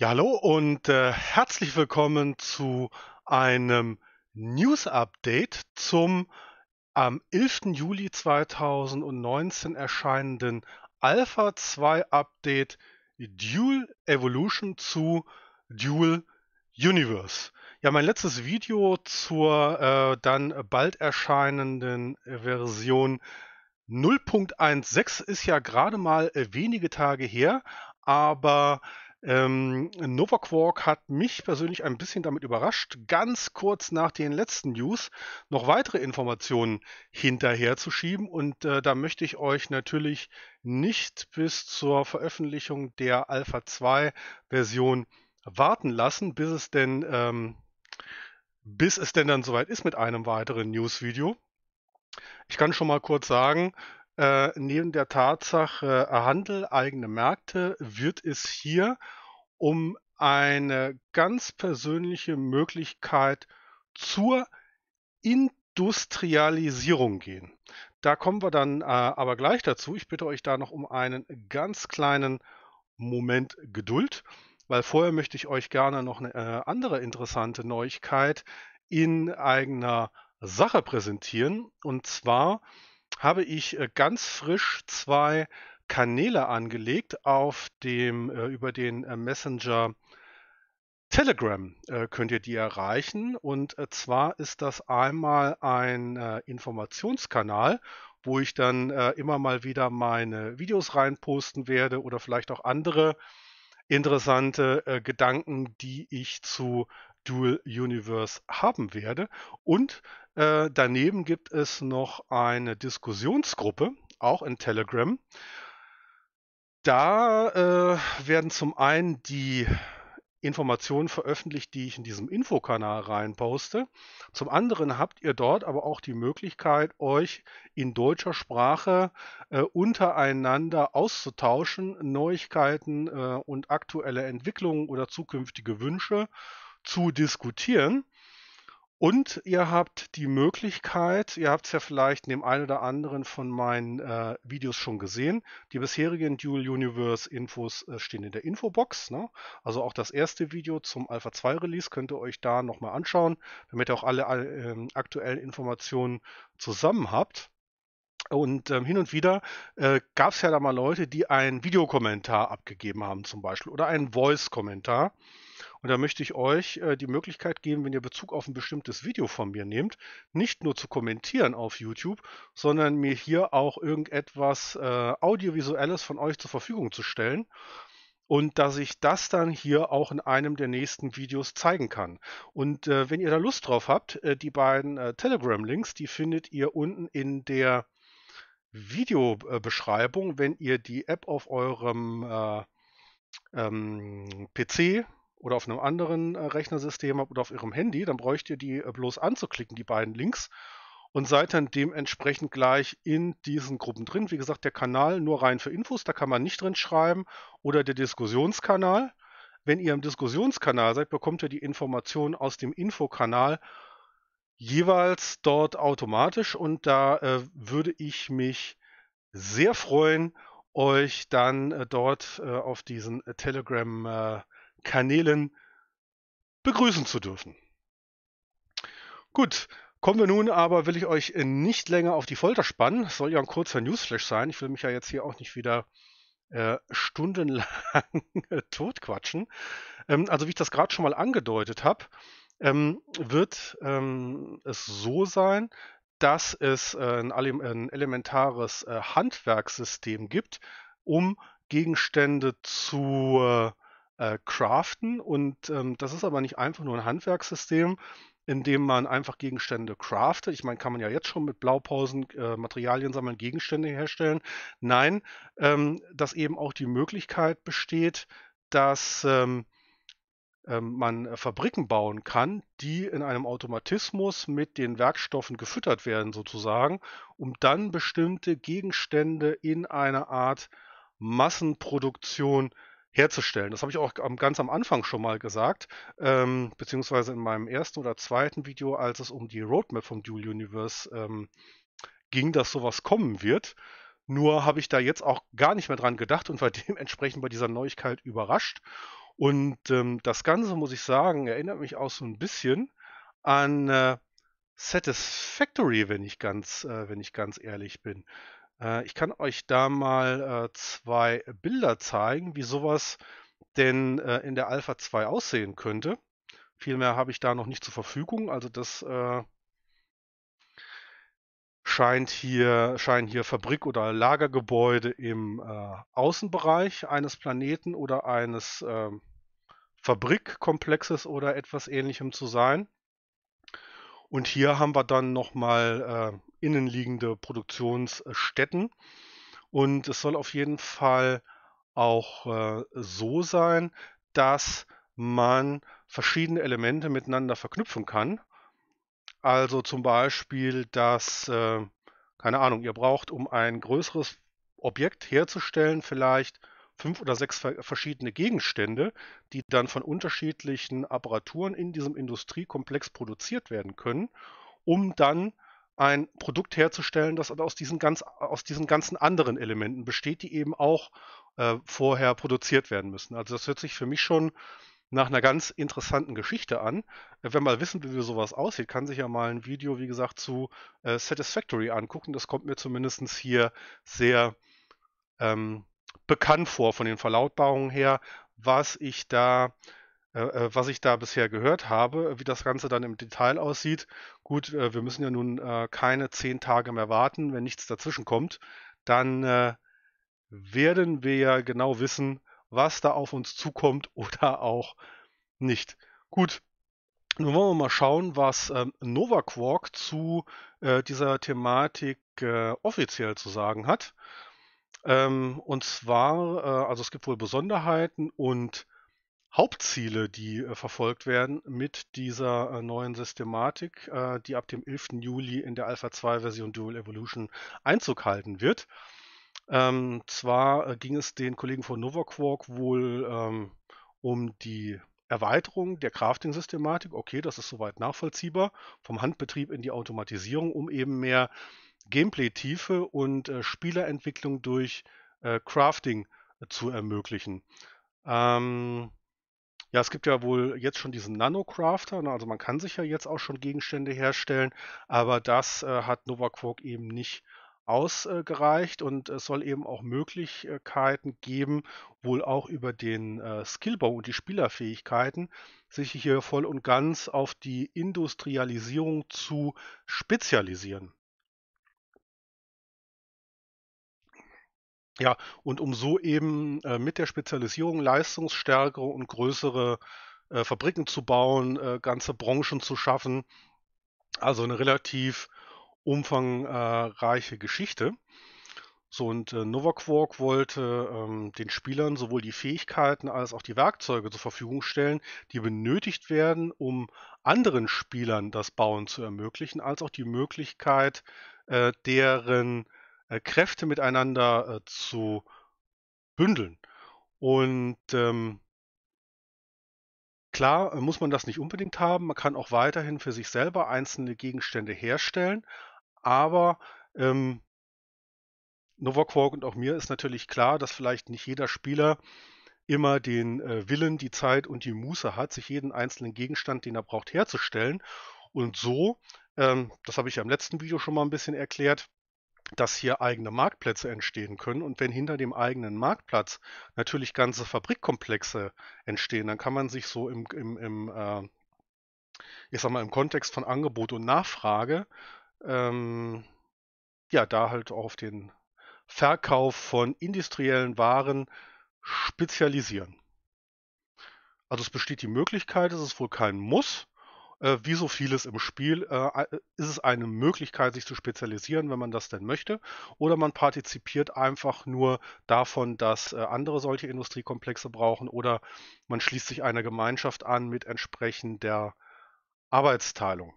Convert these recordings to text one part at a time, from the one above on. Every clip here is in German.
Ja, hallo und äh, herzlich willkommen zu einem News Update zum am 11. Juli 2019 erscheinenden Alpha 2 Update Dual Evolution zu Dual Universe. Ja, mein letztes Video zur äh, dann bald erscheinenden Version 0.16 ist ja gerade mal äh, wenige Tage her, aber ähm, Nova Quark hat mich persönlich ein bisschen damit überrascht, ganz kurz nach den letzten News noch weitere Informationen hinterherzuschieben. Und äh, da möchte ich euch natürlich nicht bis zur Veröffentlichung der Alpha 2 Version warten lassen, bis es denn, ähm, bis es denn dann soweit ist mit einem weiteren News-Video. Ich kann schon mal kurz sagen, äh, neben der Tatsache äh, Handel, eigene Märkte, wird es hier um eine ganz persönliche Möglichkeit zur Industrialisierung gehen. Da kommen wir dann äh, aber gleich dazu. Ich bitte euch da noch um einen ganz kleinen Moment Geduld, weil vorher möchte ich euch gerne noch eine äh, andere interessante Neuigkeit in eigener Sache präsentieren. Und zwar habe ich äh, ganz frisch zwei Kanäle angelegt auf dem äh, über den äh, Messenger Telegram könnt ihr die erreichen. Und zwar ist das einmal ein Informationskanal, wo ich dann immer mal wieder meine Videos reinposten werde oder vielleicht auch andere interessante Gedanken, die ich zu Dual Universe haben werde. Und äh, daneben gibt es noch eine Diskussionsgruppe, auch in Telegram. Da äh, werden zum einen die Informationen veröffentlicht, die ich in diesem Infokanal rein poste. Zum anderen habt ihr dort aber auch die Möglichkeit, euch in deutscher Sprache äh, untereinander auszutauschen, Neuigkeiten äh, und aktuelle Entwicklungen oder zukünftige Wünsche zu diskutieren. Und ihr habt die Möglichkeit, ihr habt es ja vielleicht in dem einen oder anderen von meinen äh, Videos schon gesehen, die bisherigen Dual Universe Infos äh, stehen in der Infobox. Ne? Also auch das erste Video zum Alpha 2 Release könnt ihr euch da nochmal anschauen, damit ihr auch alle äh, aktuellen Informationen zusammen habt. Und ähm, hin und wieder äh, gab es ja da mal Leute, die einen Videokommentar abgegeben haben zum Beispiel oder einen Voice-Kommentar. Und da möchte ich euch äh, die Möglichkeit geben, wenn ihr Bezug auf ein bestimmtes Video von mir nehmt, nicht nur zu kommentieren auf YouTube, sondern mir hier auch irgendetwas äh, Audiovisuelles von euch zur Verfügung zu stellen und dass ich das dann hier auch in einem der nächsten Videos zeigen kann. Und äh, wenn ihr da Lust drauf habt, äh, die beiden äh, Telegram-Links, die findet ihr unten in der Videobeschreibung, wenn ihr die App auf eurem äh, ähm, PC oder auf einem anderen äh, Rechnersystem habt oder auf ihrem Handy, dann bräucht ihr die äh, bloß anzuklicken, die beiden Links, und seid dann dementsprechend gleich in diesen Gruppen drin. Wie gesagt, der Kanal nur rein für Infos, da kann man nicht drin schreiben, oder der Diskussionskanal. Wenn ihr im Diskussionskanal seid, bekommt ihr die Informationen aus dem Infokanal jeweils dort automatisch und da äh, würde ich mich sehr freuen, euch dann äh, dort äh, auf diesen Telegram-Kanal äh, Kanälen begrüßen zu dürfen. Gut, kommen wir nun aber, will ich euch nicht länger auf die Folter spannen. Es soll ja ein kurzer Newsflash sein. Ich will mich ja jetzt hier auch nicht wieder äh, stundenlang totquatschen. Ähm, also wie ich das gerade schon mal angedeutet habe, ähm, wird ähm, es so sein, dass es äh, ein, elementares äh, Handwerkssystem gibt, um Gegenstände zu äh, äh, craften. Und ähm, das ist aber nicht einfach nur ein Handwerkssystem, in dem man einfach Gegenstände craftet. Ich meine, kann man ja jetzt schon mit Blaupausen äh, Materialien sammeln, Gegenstände herstellen. Nein, ähm, dass eben auch die Möglichkeit besteht, dass ähm, ähm man äh, Fabriken bauen kann, die in einem Automatismus mit den Werkstoffen gefüttert werden sozusagen, um dann bestimmte Gegenstände in einer Art Massenproduktion äh, herzustellen. Das habe ich auch ganz am Anfang schon mal gesagt, ähm, beziehungsweise in meinem ersten oder zweiten Video, als es um die Roadmap vom Dual Universe ähm, ging, dass sowas kommen wird. Nur habe ich da jetzt auch gar nicht mehr dran gedacht und war dementsprechend bei dieser Neuigkeit überrascht. Und ähm, das Ganze, muss ich sagen, erinnert mich auch so ein bisschen an äh, Satisfactory, wenn ich ganz, äh, wenn ich ganz ehrlich bin. Äh, ich kann euch da mal äh, zwei Bilder zeigen, wie sowas denn äh, in der Alpha 2 aussehen könnte. Viel mehr habe ich da noch nicht zur Verfügung. Also das äh, scheint hier, scheinen hier Fabrik- oder Lagergebäude im äh, Außenbereich eines Planeten oder eines ähm, Fabrikkomplexes oder etwas ähnlichem zu sein. Und hier haben wir dann nochmal äh, innenliegende Produktionsstätten. Und es soll auf jeden Fall auch äh, so sein, dass man verschiedene Elemente miteinander verknüpfen kann. Also zum Beispiel, dass, äh, keine Ahnung, ihr braucht, um ein größeres Objekt herzustellen, vielleicht fünf oder sechs verschiedene Gegenstände, die dann von unterschiedlichen Apparaturen in diesem Industriekomplex produziert werden können, um dann ein Produkt herzustellen, das aus diesen, ganz, aus diesen ganzen anderen Elementen besteht, die eben auch äh, vorher produziert werden müssen. Also das hört sich für mich schon nach einer ganz interessanten Geschichte an. Äh, wenn man wissen will, wie sowas aussieht, kann sich ja mal ein Video, wie gesagt, zu äh, Satisfactory angucken. Das kommt mir zumindest hier sehr ähm, bekannt vor von den Verlautbarungen her, was ich da äh, äh, was ich da bisher gehört habe, wie das Ganze dann im Detail aussieht. Gut, äh, wir müssen ja nun äh, keine zehn Tage mehr warten, wenn nichts dazwischen kommt. Dann äh, werden wir ja genau wissen, was da auf uns zukommt oder auch nicht. Gut, nun wollen wir mal schauen, was ähm, Nova Quark zu äh, dieser Thematik offiziell zu sagen hat. Ähm, und zwar, also es gibt wohl Besonderheiten und Hauptziele, die äh, verfolgt werden mit dieser äh, neuen Systematik, äh, die ab dem 11. Juli in der Alpha 2-Version Dual Evolution Einzug halten wird. Ähm, zwar äh, ging es den Kollegen von NovaQuark wohl ähm, um die Erweiterung der Crafting-Systematik. Okay, das ist soweit nachvollziehbar. Vom Handbetrieb in die Automatisierung, um eben mehr Gameplay-Tiefe und äh, Spielerentwicklung durch äh, Crafting zu ermöglichen. Ähm, ja, es gibt ja wohl jetzt schon diesen Nano-Crafter, ne? also man kann sich ja jetzt auch schon Gegenstände herstellen, aber das äh, hat NovaQuark eben nicht ausgereicht und es soll eben auch Möglichkeiten geben, wohl auch über den äh, Skillbau und die Spielerfähigkeiten, sich hier voll und ganz auf die Industrialisierung zu spezialisieren. Ja, und um so eben äh, mit der Spezialisierung leistungsstärkere und größere äh, Fabriken zu bauen, äh, ganze Branchen zu schaffen. Also eine relativ umfangreiche Geschichte. So, und äh, Novaquark wollte ähm, den Spielern sowohl die Fähigkeiten als auch die Werkzeuge zur Verfügung stellen, die benötigt werden, um anderen Spielern das Bauen zu ermöglichen, als auch die Möglichkeit, äh, deren äh, Kräfte miteinander äh, zu bündeln. Und ähm, klar äh, muss man das nicht unbedingt haben. Man kann auch weiterhin für sich selber einzelne Gegenstände herstellen. Aber ähm, Novoquark und auch mir ist natürlich klar, dass vielleicht nicht jeder Spieler immer den äh, Willen, die Zeit und die Muße hat, sich jeden einzelnen Gegenstand, den er braucht, herzustellen. Und so, ähm, das habe ich ja im letzten Video schon mal ein bisschen erklärt, dass hier eigene Marktplätze entstehen können. Und wenn hinter dem eigenen Marktplatz natürlich ganze Fabrikkomplexe entstehen, dann kann man sich so im, im, im äh, ich sag mal, im Kontext von Angebot und Nachfrage, ähm, ja, da halt auf den Verkauf von industriellen Waren spezialisieren. Also es besteht die Möglichkeit, es ist wohl kein Muss, äh, wie so vieles im Spiel äh, ist es eine Möglichkeit, sich zu spezialisieren, wenn man das denn möchte. Oder man partizipiert einfach nur davon, dass äh, andere solche Industriekomplexe brauchen. Oder man schließt sich einer Gemeinschaft an mit entsprechender Arbeitsteilung.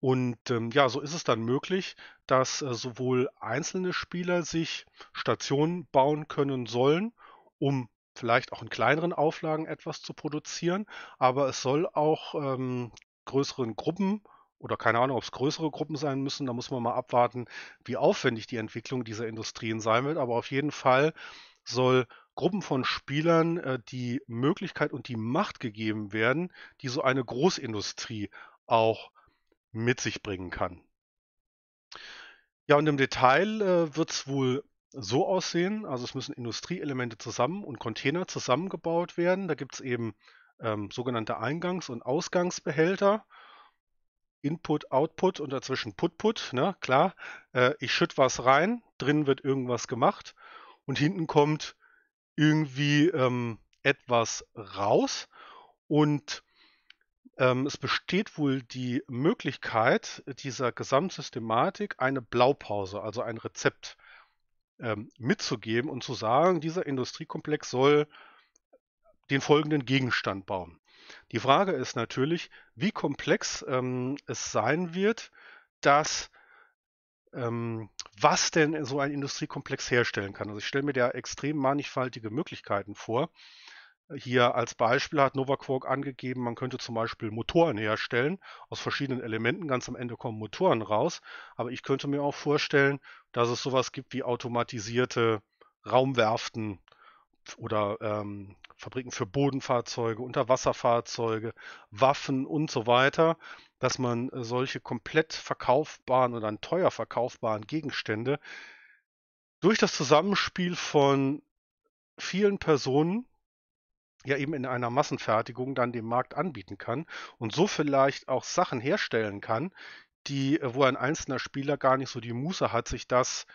Und ähm, ja, so ist es dann möglich, dass äh, sowohl einzelne Spieler sich Stationen bauen können sollen, um vielleicht auch in kleineren Auflagen etwas zu produzieren, aber es soll auch ähm, größeren Gruppen oder keine Ahnung, ob es größere Gruppen sein müssen, da muss man mal abwarten, wie aufwendig die Entwicklung dieser Industrien sein wird, aber auf jeden Fall soll Gruppen von Spielern äh, die Möglichkeit und die Macht gegeben werden, die so eine Großindustrie auch mit sich bringen kann. Ja, und im Detail äh, wird es wohl so aussehen. Also es müssen Industrieelemente zusammen und Container zusammengebaut werden. Da gibt es eben ähm, sogenannte Eingangs- und Ausgangsbehälter. Input, Output und dazwischen Put-Put, ne? klar. Äh, ich schütt was rein, drin wird irgendwas gemacht und hinten kommt irgendwie ähm, etwas raus. Und ähm, es besteht wohl die Möglichkeit dieser Gesamtsystematik eine Blaupause, also ein Rezept ähm, mitzugeben und zu sagen, dieser Industriekomplex soll den folgenden Gegenstand bauen. Die Frage ist natürlich, wie komplex ähm, es sein wird, dass ähm, was denn so ein Industriekomplex herstellen kann. Also ich stelle mir da extrem mannigfaltige Möglichkeiten vor. Hier als Beispiel hat NovaQuark angegeben, man könnte zum Beispiel Motoren herstellen aus verschiedenen Elementen. Ganz am Ende kommen Motoren raus. Aber ich könnte mir auch vorstellen, dass es sowas gibt wie automatisierte Raumwerften oder ähm, Fabriken für Bodenfahrzeuge, Unterwasserfahrzeuge, Waffen und so weiter, dass man äh, solche komplett verkaufbaren oder teuer verkaufbaren Gegenstände durch das Zusammenspiel von vielen Personen ja eben in einer Massenfertigung dann dem Markt anbieten kann und so vielleicht auch Sachen herstellen kann, die, äh, wo ein einzelner Spieler gar nicht so die Muße hat, sich das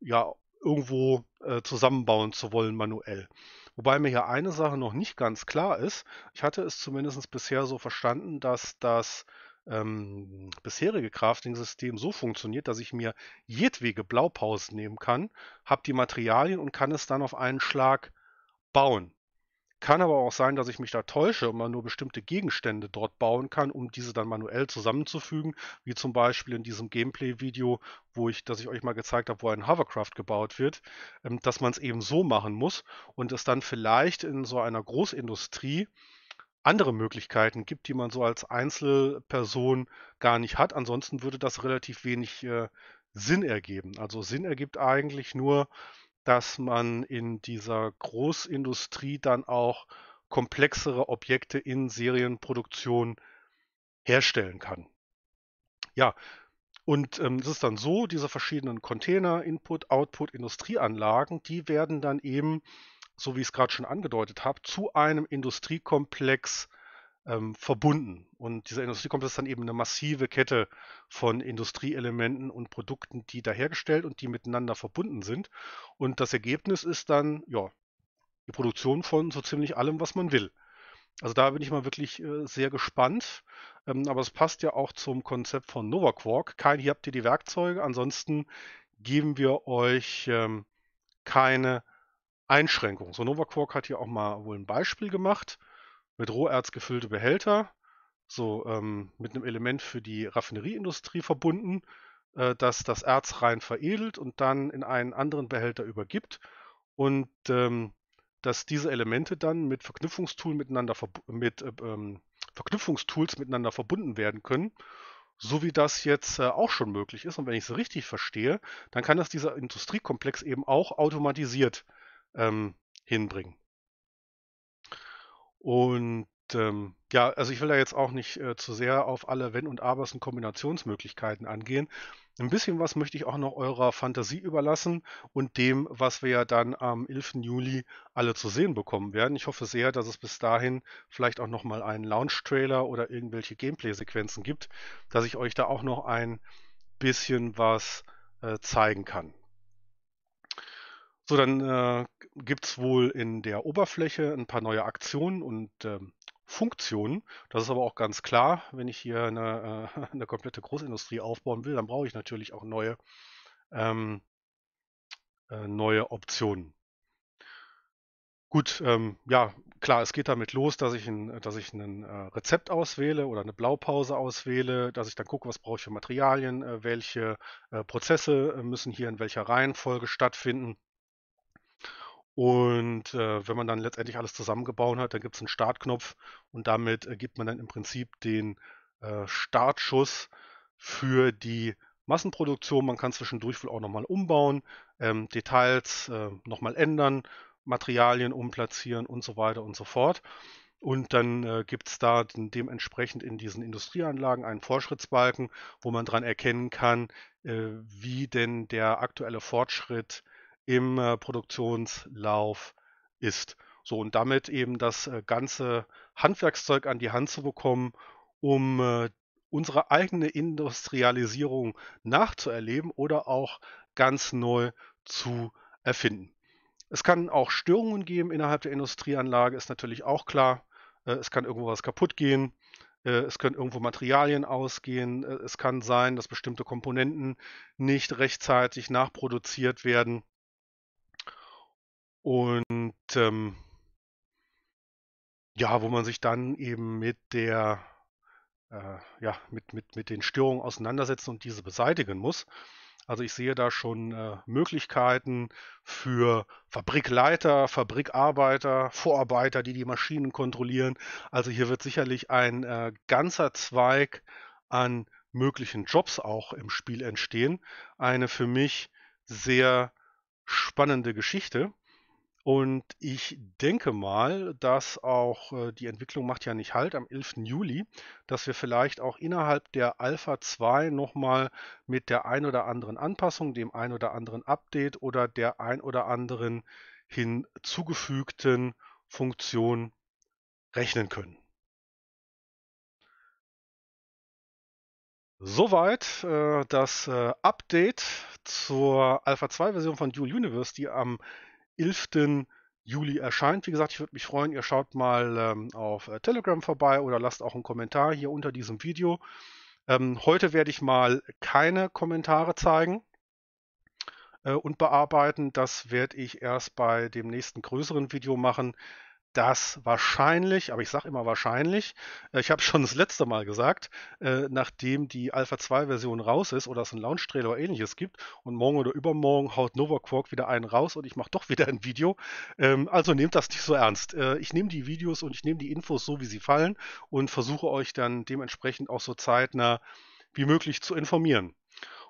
ja irgendwo äh, zusammenbauen zu wollen manuell. Wobei mir hier eine Sache noch nicht ganz klar ist. Ich hatte es zumindest bisher so verstanden, dass das ähm, bisherige Crafting-System so funktioniert, dass ich mir jedwege Blaupausen nehmen kann, habe die Materialien und kann es dann auf einen Schlag bauen. Kann aber auch sein, dass ich mich da täusche und man nur bestimmte Gegenstände dort bauen kann, um diese dann manuell zusammenzufügen, wie zum Beispiel in diesem Gameplay-Video, wo ich, dass ich euch mal gezeigt habe, wo ein Hovercraft gebaut wird, ähm, dass man es eben so machen muss und es dann vielleicht in so einer Großindustrie andere Möglichkeiten gibt, die man so als Einzelperson gar nicht hat. Ansonsten würde das relativ wenig äh, Sinn ergeben. Also Sinn ergibt eigentlich nur, dass man in dieser Großindustrie dann auch komplexere Objekte in Serienproduktion herstellen kann. Ja, und ähm, es ist dann so, diese verschiedenen Container, Input, Output, Industrieanlagen, die werden dann eben, so wie ich es gerade schon angedeutet habe, zu einem Industriekomplex ähm, verbunden. Und dieser Industriekomplex ist dann eben eine massive Kette von Industrieelementen und Produkten, die da hergestellt und die miteinander verbunden sind. Und das Ergebnis ist dann, ja, die Produktion von so ziemlich allem, was man will. Also da bin ich mal wirklich äh, sehr gespannt. Ähm, aber es passt ja auch zum Konzept von NovaQuark. Kein, hier habt ihr die Werkzeuge, ansonsten geben wir euch ähm, keine Einschränkungen. So NovaQuark hat hier auch mal wohl ein Beispiel gemacht mit Roherz gefüllte Behälter, so ähm, mit einem Element für die Raffinerieindustrie verbunden, äh, das das Erz rein veredelt und dann in einen anderen Behälter übergibt und ähm, dass diese Elemente dann mit Verknüpfungstool miteinander mit äh, ähm, Verknüpfungstools miteinander verbunden werden können, so wie das jetzt äh, auch schon möglich ist. Und wenn ich es richtig verstehe, dann kann das dieser Industriekomplex eben auch automatisiert ähm, hinbringen. Und ähm, ja, also ich will da jetzt auch nicht äh, zu sehr auf alle Wenn und Abers und Kombinationsmöglichkeiten angehen. Ein bisschen was möchte ich auch noch eurer Fantasie überlassen und dem, was wir ja dann am 11. Juli alle zu sehen bekommen werden. Ich hoffe sehr, dass es bis dahin vielleicht auch nochmal einen Launch-Trailer oder irgendwelche Gameplay-Sequenzen gibt, dass ich euch da auch noch ein bisschen was äh, zeigen kann. So, dann äh, gibt es wohl in der Oberfläche ein paar neue Aktionen und ähm, Funktionen. Das ist aber auch ganz klar, wenn ich hier eine, äh, eine komplette Großindustrie aufbauen will, dann brauche ich natürlich auch neue, ähm, äh, neue Optionen. Gut, ähm, ja, klar, es geht damit los, dass ich ein, dass ich ein äh, Rezept auswähle oder eine Blaupause auswähle, dass ich dann gucke, was brauche ich für Materialien, äh, welche äh, Prozesse äh, müssen hier in welcher Reihenfolge stattfinden. Und äh, wenn man dann letztendlich alles zusammengebaut hat, dann gibt es einen Startknopf und damit ergibt man dann im Prinzip den äh, Startschuss für die Massenproduktion. Man kann zwischendurch wohl auch nochmal umbauen, ähm, Details äh, nochmal ändern, Materialien umplatzieren und so weiter und so fort. Und dann äh, gibt es da dementsprechend in diesen Industrieanlagen einen Fortschrittsbalken, wo man dran erkennen kann, äh, wie denn der aktuelle Fortschritt äh, im äh, Produktionslauf ist. So und damit eben das äh, ganze Handwerkszeug an die Hand zu bekommen, um äh, unsere eigene Industrialisierung nachzuerleben oder auch ganz neu zu erfinden. Es kann auch Störungen geben innerhalb der Industrieanlage, ist natürlich auch klar. Es kann irgendwo was kaputt gehen. Es können irgendwo Materialien ausgehen. Es kann sein, dass bestimmte Komponenten nicht rechtzeitig nachproduziert werden. Und ähm, ja, wo man sich dann eben mit der, äh, ja, mit, mit, mit den Störungen auseinandersetzen und diese beseitigen muss. Also ich sehe da schon äh, Möglichkeiten für Fabrikleiter, Fabrikarbeiter, Vorarbeiter, die die Maschinen kontrollieren. Also hier wird sicherlich ein äh, ganzer Zweig an möglichen Jobs auch im Spiel entstehen. Eine für mich sehr spannende Geschichte. Und ich denke mal, dass auch äh, die Entwicklung macht ja nicht halt am 11. Juli, dass wir vielleicht auch innerhalb der Alpha 2 nochmal mit der ein oder anderen Anpassung, dem ein oder anderen Update oder der ein oder anderen hinzugefügten Funktion rechnen können. Soweit äh, das äh, Update zur Alpha 2 Version von Dual Universe, die am 11. Juli erscheint. Wie gesagt, ich würde mich freuen, ihr schaut mal ähm, auf äh, Telegram vorbei oder lasst auch einen Kommentar hier unter diesem Video. Ähm, heute werde ich mal keine Kommentare zeigen äh, und bearbeiten. Das werde ich erst bei dem nächsten größeren Video machen dass wahrscheinlich, aber ich sage immer wahrscheinlich, äh, ich habe schon das letzte Mal gesagt, äh, nachdem die Alpha 2-Version raus ist oder es einen Launch-Trailer oder ähnliches gibt und morgen oder übermorgen haut NovaQuark wieder einen raus und ich mache doch wieder ein Video. Ähm, also nehmt das nicht so ernst. Äh, ich nehme die Videos und ich nehme die Infos so, wie sie fallen und versuche euch dann dementsprechend auch so zeitnah wie möglich zu informieren.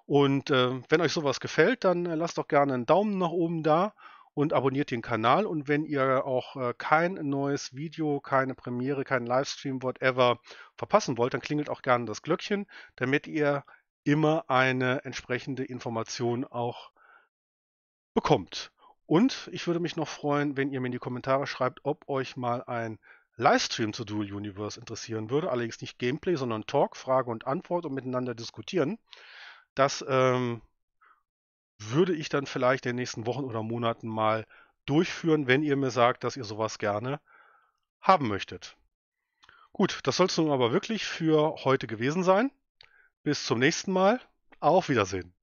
Und äh, wenn euch sowas gefällt, dann lasst doch gerne einen Daumen nach oben da und abonniert den Kanal. Und wenn ihr auch äh, kein neues Video, keine Premiere, keinen Livestream, whatever verpassen wollt, dann klingelt auch gerne das Glöckchen, damit ihr immer eine entsprechende Information auch bekommt. Und ich würde mich noch freuen, wenn ihr mir in die Kommentare schreibt, ob euch mal ein Livestream zu Dual Universe interessieren würde. Allerdings nicht Gameplay, sondern Talk, Frage und Antwort und miteinander diskutieren. Das ähm, würde ich dann vielleicht in den nächsten Wochen oder Monaten mal durchführen, wenn ihr mir sagt, dass ihr sowas gerne haben möchtet. Gut, das soll es nun aber wirklich für heute gewesen sein. Bis zum nächsten Mal. Auf Wiedersehen.